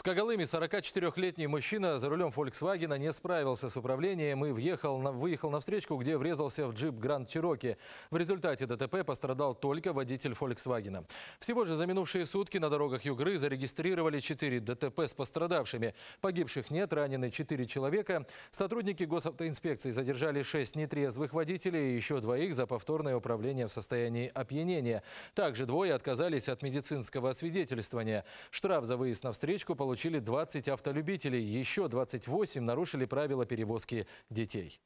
В Кагалыме 44-летний мужчина за рулем Volkswagen не справился с управлением и въехал на, выехал на встречку, где врезался в джип Гранд Чироки. В результате ДТП пострадал только водитель Volkswagen. Всего же за минувшие сутки на дорогах Югры зарегистрировали 4 ДТП с пострадавшими. Погибших нет, ранены 4 человека. Сотрудники госавтоинспекции задержали 6 нетрезвых водителей и еще двоих за повторное управление в состоянии опьянения. Также двое отказались от медицинского освидетельствования. Штраф за выезд на встречку получили получили 20 автолюбителей, еще 28 нарушили правила перевозки детей.